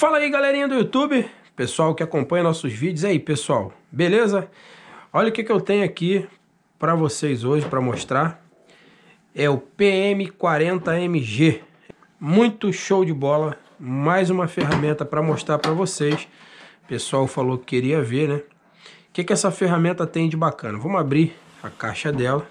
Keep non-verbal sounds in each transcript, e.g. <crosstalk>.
Fala aí galerinha do YouTube, pessoal que acompanha nossos vídeos. E aí pessoal, beleza? Olha o que, que eu tenho aqui para vocês hoje para mostrar. É o PM40MG. Muito show de bola, mais uma ferramenta para mostrar para vocês. O pessoal falou que queria ver, né? O que, que essa ferramenta tem de bacana? Vamos abrir a caixa dela.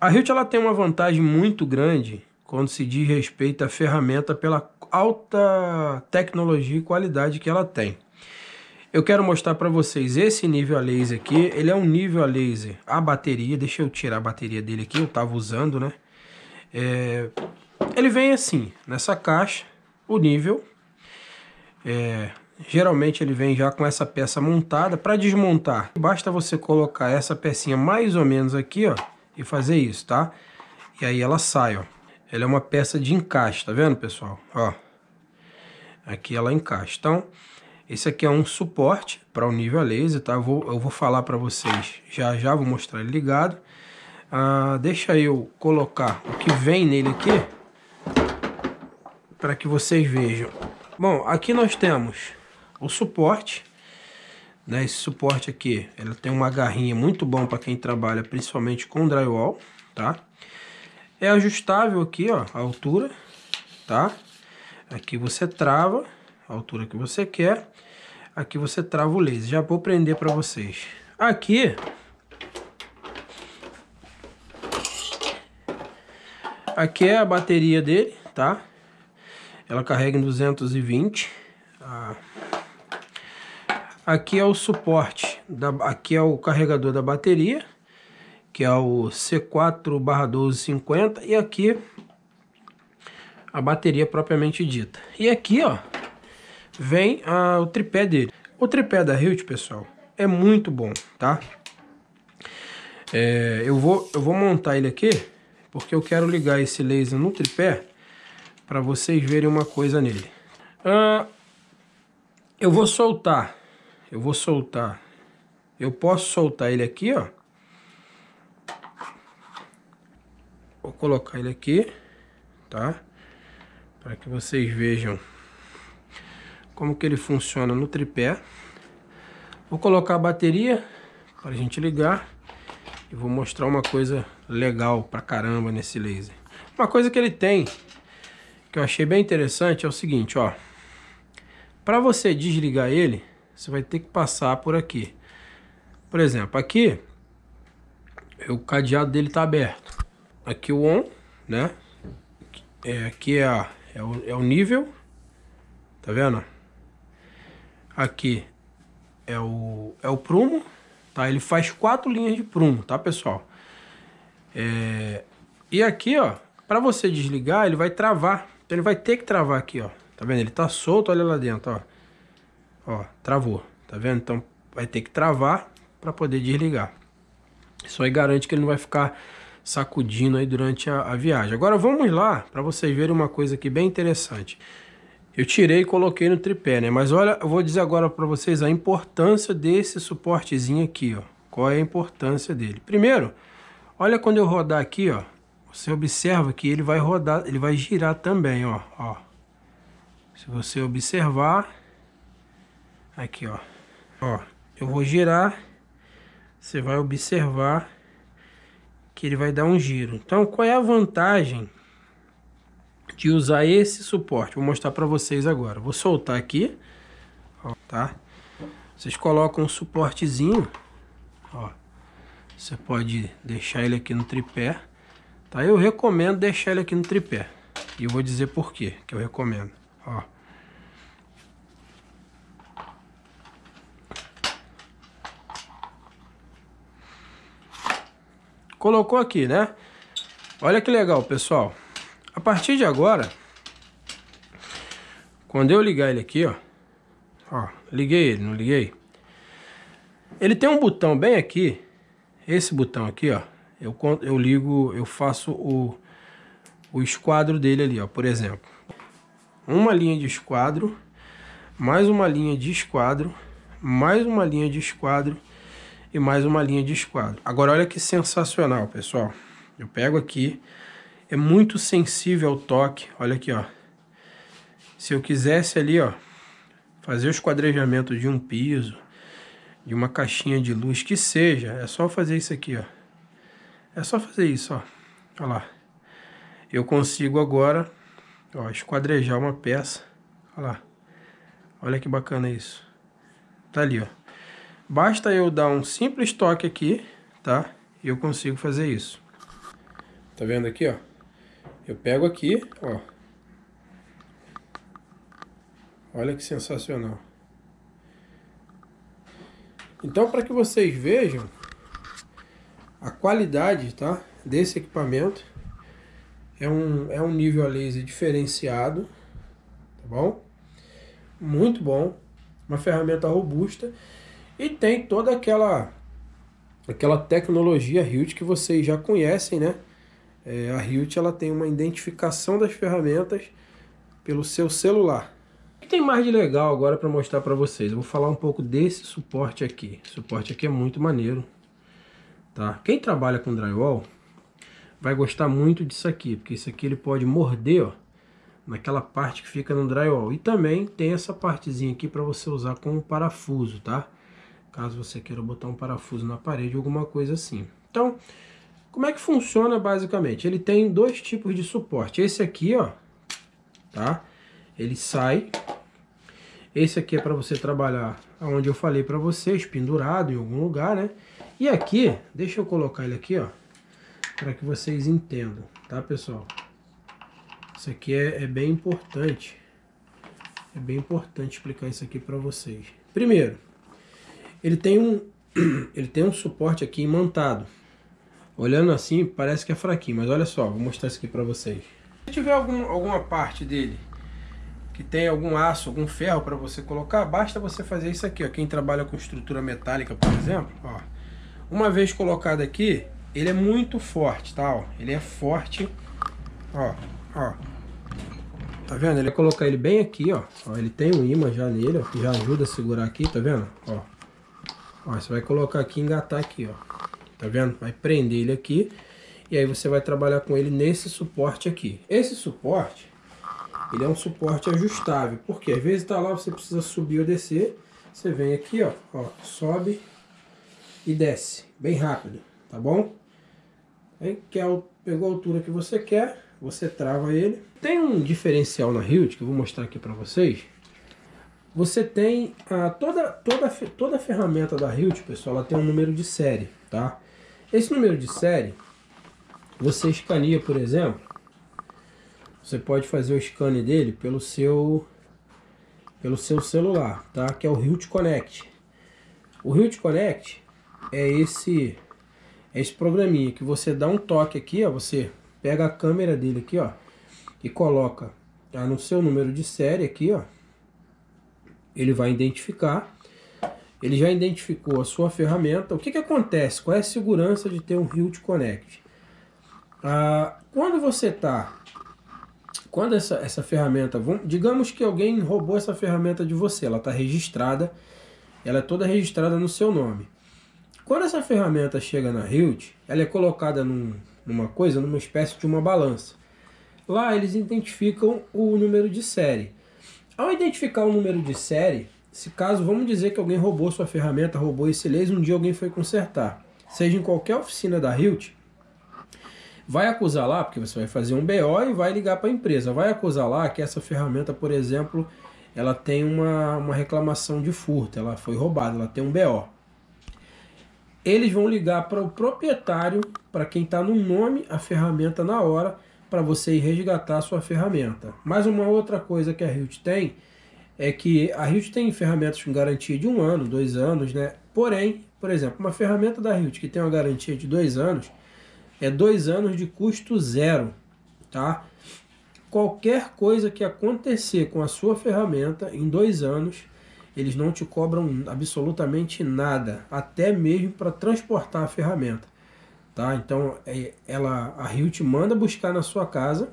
A Hilt ela tem uma vantagem muito grande quando se diz respeito à ferramenta pela alta tecnologia e qualidade que ela tem. Eu quero mostrar para vocês esse nível a laser aqui, ele é um nível a laser, a bateria, deixa eu tirar a bateria dele aqui, eu estava usando, né? É, ele vem assim, nessa caixa, o nível, é, geralmente ele vem já com essa peça montada, para desmontar, basta você colocar essa pecinha mais ou menos aqui, ó, e fazer isso, tá? E aí ela sai, ó. Ela é uma peça de encaixe, tá vendo, pessoal? Ó, aqui ela encaixa. Então, esse aqui é um suporte para o nível laser, tá? Eu vou, eu vou falar para vocês já já, vou mostrar ele ligado. Ah, deixa eu colocar o que vem nele aqui para que vocês vejam. Bom, aqui nós temos o suporte, né? Esse suporte aqui, ele tem uma garrinha muito bom para quem trabalha principalmente com drywall, tá? É ajustável aqui, ó, a altura, tá? Aqui você trava a altura que você quer. Aqui você trava o laser. Já vou prender para vocês. Aqui... Aqui é a bateria dele, tá? Ela carrega em 220. Ah. Aqui é o suporte, da, aqui é o carregador da bateria que é o C4 1250 e aqui a bateria propriamente dita. E aqui, ó, vem a, o tripé dele. O tripé da Hilt, pessoal, é muito bom, tá? É, eu, vou, eu vou montar ele aqui, porque eu quero ligar esse laser no tripé para vocês verem uma coisa nele. Ah, eu vou soltar, eu vou soltar, eu posso soltar ele aqui, ó, Vou colocar ele aqui, tá? Para que vocês vejam como que ele funciona no tripé. Vou colocar a bateria para a gente ligar e vou mostrar uma coisa legal pra caramba nesse laser. Uma coisa que ele tem que eu achei bem interessante é o seguinte, ó. Para você desligar ele, você vai ter que passar por aqui. Por exemplo, aqui o cadeado dele tá aberto aqui o on, né? É, aqui é, a, é, o, é o nível, tá vendo? Aqui é o, é o prumo, tá? Ele faz quatro linhas de prumo, tá, pessoal? É, e aqui, ó, para você desligar, ele vai travar. Então ele vai ter que travar aqui, ó. Tá vendo? Ele tá solto, olha lá dentro, ó. Ó, travou. Tá vendo? Então vai ter que travar para poder desligar. Isso aí garante que ele não vai ficar sacudindo aí durante a, a viagem. Agora vamos lá para vocês verem uma coisa aqui bem interessante. Eu tirei e coloquei no tripé, né? Mas olha, eu vou dizer agora para vocês a importância desse suportezinho aqui, ó. Qual é a importância dele? Primeiro, olha quando eu rodar aqui, ó. Você observa que ele vai rodar, ele vai girar também, ó. ó. Se você observar, aqui, ó. Ó, eu vou girar, você vai observar que ele vai dar um giro. Então, qual é a vantagem de usar esse suporte? Vou mostrar para vocês agora. Vou soltar aqui, ó, tá? Vocês colocam um suportezinho, ó. Você pode deixar ele aqui no tripé, tá? Eu recomendo deixar ele aqui no tripé. E eu vou dizer por quê que eu recomendo, ó. colocou aqui, né? Olha que legal, pessoal. A partir de agora, quando eu ligar ele aqui, ó, ó, liguei ele, não liguei? Ele tem um botão bem aqui, esse botão aqui, ó, eu, eu ligo, eu faço o, o esquadro dele ali, ó, por exemplo. Uma linha de esquadro, mais uma linha de esquadro, mais uma linha de esquadro, e mais uma linha de esquadro. Agora olha que sensacional, pessoal. Eu pego aqui, é muito sensível ao toque, olha aqui, ó. Se eu quisesse ali, ó, fazer o esquadrejamento de um piso, de uma caixinha de luz, que seja, é só fazer isso aqui, ó. É só fazer isso, ó. Olha lá. Eu consigo agora, ó, esquadrejar uma peça. Olha lá. Olha que bacana isso. Tá ali, ó. Basta eu dar um simples toque aqui, tá? E eu consigo fazer isso. Tá vendo aqui, ó? Eu pego aqui, ó. Olha que sensacional. Então, para que vocês vejam a qualidade tá, desse equipamento, é um, é um nível a laser diferenciado, tá bom? Muito bom, uma ferramenta robusta. E tem toda aquela aquela tecnologia Hilt que vocês já conhecem, né? É, a Hilt ela tem uma identificação das ferramentas pelo seu celular. O que tem mais de legal agora para mostrar para vocês? Eu vou falar um pouco desse suporte aqui. O suporte aqui é muito maneiro, tá? Quem trabalha com drywall vai gostar muito disso aqui, porque isso aqui ele pode morder, ó, naquela parte que fica no drywall. E também tem essa partezinha aqui para você usar como parafuso, tá? caso você queira botar um parafuso na parede, alguma coisa assim. Então, como é que funciona basicamente? Ele tem dois tipos de suporte. Esse aqui, ó, tá? Ele sai. Esse aqui é para você trabalhar onde eu falei para vocês, pendurado em algum lugar, né? E aqui, deixa eu colocar ele aqui, ó, para que vocês entendam, tá, pessoal? Isso aqui é, é bem importante. É bem importante explicar isso aqui para vocês. Primeiro, ele tem um, <clears throat> ele tem um suporte aqui imantado. Olhando assim, parece que é fraquinho, mas olha só, vou mostrar isso aqui para vocês. Se tiver algum, alguma parte dele que tem algum aço, algum ferro para você colocar, basta você fazer isso aqui, ó. Quem trabalha com estrutura metálica, por exemplo, ó. Uma vez colocado aqui, ele é muito forte, tá? Ó, ele é forte, ó, ó. Tá vendo? Ele é colocar ele bem aqui, ó. ó ele tem um imã já nele, ó, que já ajuda a segurar aqui, tá vendo? Ó, Ó, você vai colocar aqui, engatar aqui, ó. Tá vendo? Vai prender ele aqui. E aí você vai trabalhar com ele nesse suporte aqui. Esse suporte, ele é um suporte ajustável. Porque às vezes tá lá, você precisa subir ou descer. Você vem aqui, ó. ó sobe e desce. Bem rápido, tá bom? Aí quer, é pegou a altura que você quer, você trava ele. Tem um diferencial na Hilt que eu vou mostrar aqui pra vocês. Você tem a, ah, toda, toda, toda a ferramenta da Hilt, pessoal, ela tem um número de série, tá? Esse número de série, você escaneia, por exemplo, você pode fazer o scan dele pelo seu, pelo seu celular, tá? Que é o Hilt Connect. O Hilt Connect é esse, é esse programinha que você dá um toque aqui, ó, você pega a câmera dele aqui, ó, e coloca tá, no seu número de série aqui, ó, ele vai identificar. Ele já identificou a sua ferramenta. O que, que acontece? Qual é a segurança de ter um Hilt Connect? Ah, quando você está... Quando essa, essa ferramenta... digamos que alguém roubou essa ferramenta de você. Ela está registrada. Ela é toda registrada no seu nome. Quando essa ferramenta chega na Hilt, ela é colocada num, numa coisa, numa espécie de uma balança. Lá eles identificam o número de série. Ao identificar o número de série, se caso vamos dizer que alguém roubou sua ferramenta, roubou esse laser, um dia alguém foi consertar, seja em qualquer oficina da Hilt, vai acusar lá, porque você vai fazer um BO e vai ligar para a empresa, vai acusar lá que essa ferramenta, por exemplo, ela tem uma, uma reclamação de furto, ela foi roubada, ela tem um BO. Eles vão ligar para o proprietário, para quem está no nome, a ferramenta na hora, para você resgatar a sua ferramenta. Mas uma outra coisa que a Hilt tem é que a Hilt tem ferramentas com garantia de um ano, dois anos, né? Porém, por exemplo, uma ferramenta da Hilt que tem uma garantia de dois anos é dois anos de custo zero, tá? Qualquer coisa que acontecer com a sua ferramenta em dois anos, eles não te cobram absolutamente nada, até mesmo para transportar a ferramenta. Tá? Então, é, ela, a Rio te manda buscar na sua casa,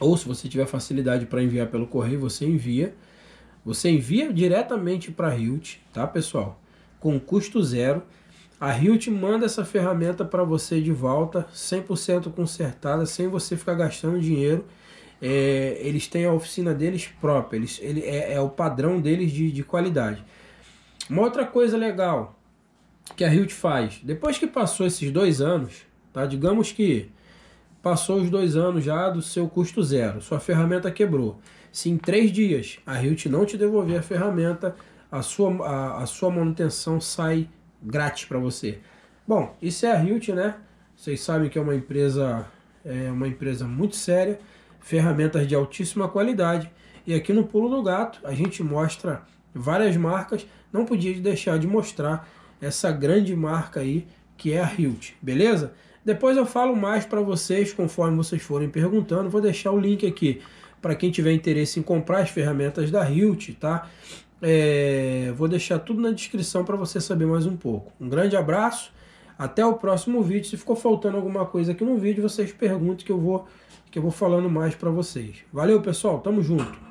ou se você tiver facilidade para enviar pelo correio, você envia. Você envia diretamente para a Hilt, tá, pessoal? Com custo zero. A Hilt manda essa ferramenta para você de volta, 100% consertada, sem você ficar gastando dinheiro. É, eles têm a oficina deles própria, eles, ele, é, é o padrão deles de, de qualidade. Uma outra coisa legal, que a Hilt faz? Depois que passou esses dois anos, tá? digamos que passou os dois anos já do seu custo zero, sua ferramenta quebrou. Se em três dias a Hilt não te devolver a ferramenta, a sua, a, a sua manutenção sai grátis para você. Bom, isso é a Hilt, né? Vocês sabem que é uma empresa, é uma empresa muito séria, ferramentas de altíssima qualidade. E aqui no Pulo do Gato a gente mostra várias marcas, não podia deixar de mostrar essa grande marca aí que é a Hilt, beleza? Depois eu falo mais para vocês conforme vocês forem perguntando. Vou deixar o link aqui para quem tiver interesse em comprar as ferramentas da Hilt, tá? É, vou deixar tudo na descrição para você saber mais um pouco. Um grande abraço, até o próximo vídeo. Se ficou faltando alguma coisa aqui no vídeo, vocês perguntem que eu vou que eu vou falando mais para vocês. Valeu, pessoal, tamo junto.